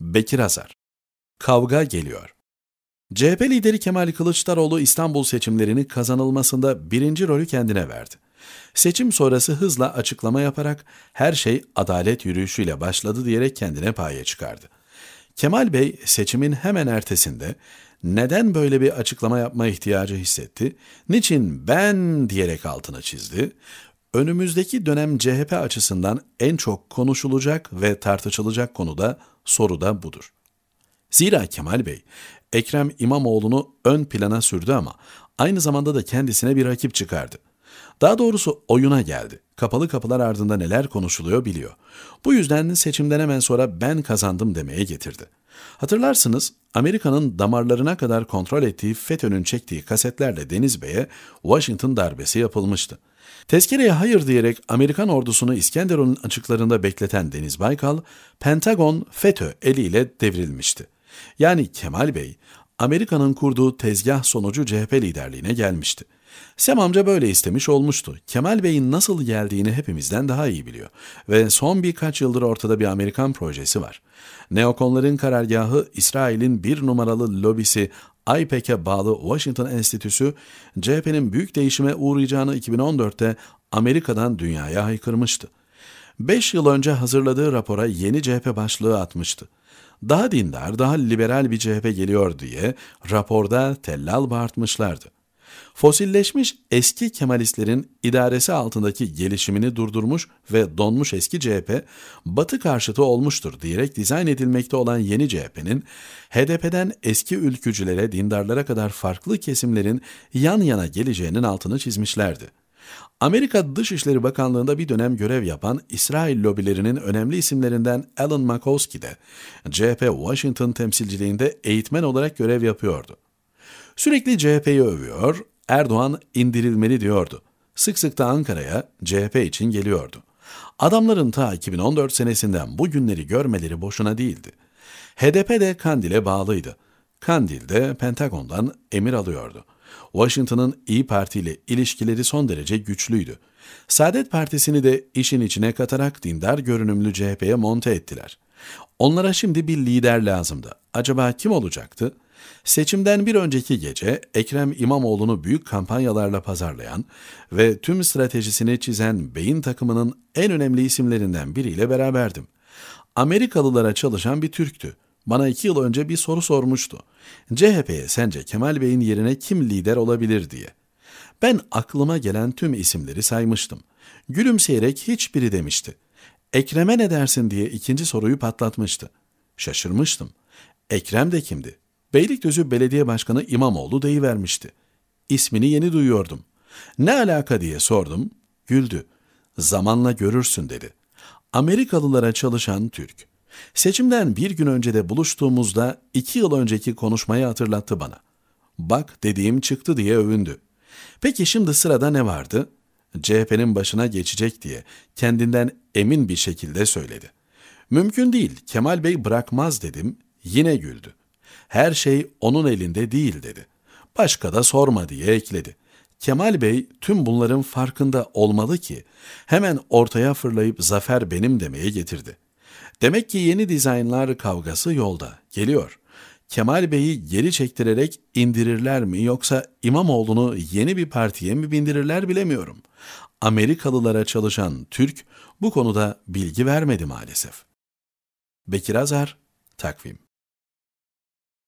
Bekir Azar. Kavga geliyor. CHP lideri Kemal Kılıçdaroğlu İstanbul seçimlerini kazanılmasında birinci rolü kendine verdi. Seçim sonrası hızla açıklama yaparak her şey adalet yürüyüşüyle başladı diyerek kendine paye çıkardı. Kemal Bey seçimin hemen ertesinde neden böyle bir açıklama yapma ihtiyacı hissetti, niçin ben diyerek altına çizdi, Önümüzdeki dönem CHP açısından en çok konuşulacak ve tartışılacak konu da soru da budur. Zira Kemal Bey, Ekrem İmamoğlu'nu ön plana sürdü ama aynı zamanda da kendisine bir rakip çıkardı. Daha doğrusu oyuna geldi kapalı kapılar ardında neler konuşuluyor biliyor. Bu yüzden seçimden hemen sonra ben kazandım demeye getirdi. Hatırlarsınız Amerika'nın damarlarına kadar kontrol ettiği FETÖ'nün çektiği kasetlerle Deniz Bey'e Washington darbesi yapılmıştı. Tezkereye hayır diyerek Amerikan ordusunu İskenderun'un açıklarında bekleten Deniz Baykal, Pentagon FETÖ eliyle devrilmişti. Yani Kemal Bey, Amerika'nın kurduğu tezgah sonucu CHP liderliğine gelmişti. Sem amca böyle istemiş olmuştu. Kemal Bey'in nasıl geldiğini hepimizden daha iyi biliyor. Ve son birkaç yıldır ortada bir Amerikan projesi var. Neokonların karargahı İsrail'in bir numaralı lobisi IPEC'e bağlı Washington Enstitüsü, CHP'nin büyük değişime uğrayacağını 2014'te Amerika'dan dünyaya haykırmıştı. 5 yıl önce hazırladığı rapora yeni CHP başlığı atmıştı. Daha dindar, daha liberal bir CHP geliyor diye raporda tellal bağırtmışlardı. Fosilleşmiş eski Kemalistlerin idaresi altındaki gelişimini durdurmuş ve donmuş eski CHP, Batı karşıtı olmuştur diyerek dizayn edilmekte olan yeni CHP'nin, HDP'den eski ülkücülere, dindarlara kadar farklı kesimlerin yan yana geleceğinin altını çizmişlerdi. Amerika Dışişleri Bakanlığı'nda bir dönem görev yapan İsrail lobilerinin önemli isimlerinden Alan Makowski de CHP Washington temsilciliğinde eğitmen olarak görev yapıyordu. Sürekli CHP'yi övüyor, Erdoğan indirilmeli diyordu. Sık sık da Ankara'ya CHP için geliyordu. Adamların ta 2014 senesinden bu günleri görmeleri boşuna değildi. HDP de Kandil'e bağlıydı. Kandil de Pentagon'dan emir alıyordu. Washington'ın İyi Parti ile ilişkileri son derece güçlüydü. Saadet Partisi'ni de işin içine katarak dindar görünümlü CHP'ye monte ettiler. Onlara şimdi bir lider lazımdı. Acaba kim olacaktı? Seçimden bir önceki gece Ekrem İmamoğlu'nu büyük kampanyalarla pazarlayan ve tüm stratejisini çizen beyin takımının en önemli isimlerinden biriyle beraberdim. Amerikalılara çalışan bir Türktü. Bana iki yıl önce bir soru sormuştu. CHP'ye sence Kemal Bey'in yerine kim lider olabilir diye. Ben aklıma gelen tüm isimleri saymıştım. Gülümseyerek hiçbiri demişti. Ekrem'e ne dersin diye ikinci soruyu patlatmıştı. Şaşırmıştım. Ekrem de kimdi? Beylikdüzü Belediye Başkanı İmamoğlu deyivermişti. İsmini yeni duyuyordum. Ne alaka diye sordum. Güldü. Zamanla görürsün dedi. Amerikalılara çalışan Türk. Seçimden bir gün önce de buluştuğumuzda iki yıl önceki konuşmayı hatırlattı bana. Bak dediğim çıktı diye övündü. Peki şimdi sırada ne vardı? CHP'nin başına geçecek diye kendinden emin bir şekilde söyledi. Mümkün değil Kemal Bey bırakmaz dedim yine güldü her şey onun elinde değil dedi. Başka da sorma diye ekledi. Kemal Bey tüm bunların farkında olmalı ki hemen ortaya fırlayıp zafer benim demeye getirdi. Demek ki yeni dizaynlar kavgası yolda, geliyor. Kemal Bey'i geri çektirerek indirirler mi yoksa İmamoğlu'nu yeni bir partiye mi bindirirler bilemiyorum. Amerikalılara çalışan Türk bu konuda bilgi vermedi maalesef. Bekir Azar, Takvim